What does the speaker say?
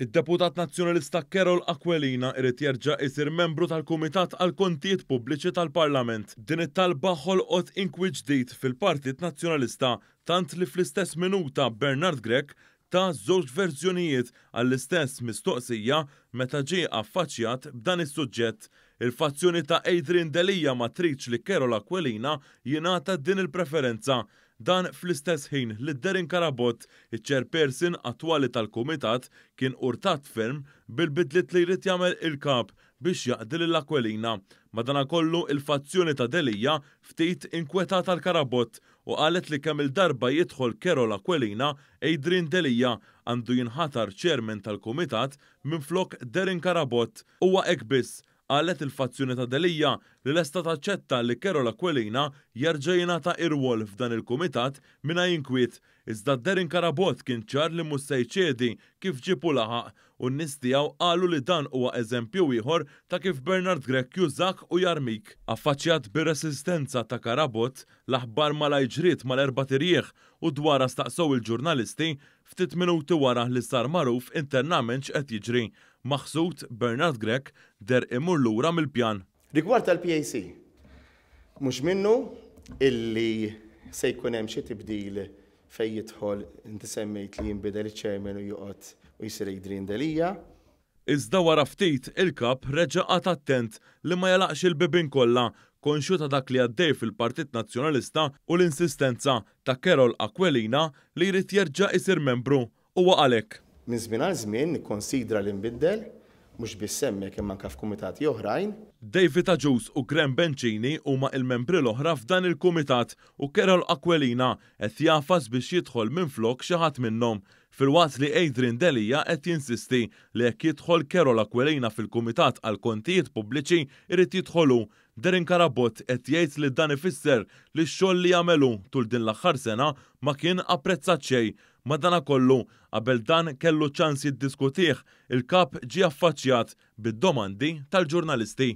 Id-deputat nazzjonalista Carol Aquelina irrit jerġa' isir membru tal-Kumitat għal kontijiet pubbliċi tal-Parlament. Din it-talba ħolqot inkwi ġdid fil-Partit Nazzjonalista tant li fl-istess minuta Bernard Grek ta' żewġ verżjonijiet għall-istess mistoqsija meta ġie affaċjat b'dan is-suġġett il-fazzjoni ta' Adrian Delija matriċ li Kerol Aquelina jingħata din il-preferenza Dan fl-istess ħin li Derin Karabot, iċ-chairperson attwali tal-Kumitat, kien urtat ferm bil-bidlit li jrid jagħmel il-kap biex jaqdil l-akwelina. Madanakollu il-fazzjoni ta' Delija ftit inkweta tal-Karabot u qalet li kemm il-darba jidħol Kero l-akwelina Ejdrin Delija għandu jinħatar ċermen tal-Kumitat minn flok Derin Karabot u ekbis għallet il-fazzjoni ta' Delija li l estat taċċetta li Kerola Kwelina jarġajina ta' irwol f'dan il-komitat minna jinkwiet, iżda d-derin karabot kien ċar li mussejċedi kif ġipu laħaq u n-nis qalu li dan huwa eżempju ieħor ta' kif Bernard Grek jużak u jarmik. Affaċċjat bir-resistenza ta' Karabot l-aħbar mal ma mal-erba tirjieħ u dwar staqsow il-ġurnalisti ftit minuti wara li sar maruf internament x'qed jiġri. Maħsud Bernard Grek der imur lura mill-pjan. Rigward tal-PAC, mhux minnu illi se jkun hemm xi tibdil fej jidħol inti semmejt li jinbidel iċ-ċermen u juqot u jsir jidrin delija. Iżda wara ftit il-kap reġa' għat attent li ma jalaqx il-bibin kollha konxu ta' dak li għaddej fil-Partit Nazzjonalista u l-insistenza ta' Kerol Aquelina li jrid jerġa' isir membru u għalek. Minn żmien għal żmien nikkonsidra li nbiddel mux bissemmek imman kaf kumitati oħrajn. David Aġus u Graham Bencini huma il-membri l-oħra f'dan il-kumitat u Carol Aquelina qed jafas biex jidħol minn flok xi ħadd minnhom. Fil-waqt li Adrian Delija qed jinsisti li jekk jidħol Carol Aquelina fil-kumitat għal kontijiet pubbliċi irid jidħolu Derin Karabot qed jgħid li dan ifisser li x-xogħol li jagħmelu tul din l-aħħar sena ma kien apprezzat xejn dana kollu, qabel dan kellu ċans jiddiskutih, il-kap ġi affaċjat bid-domandi tal-ġurnalisti.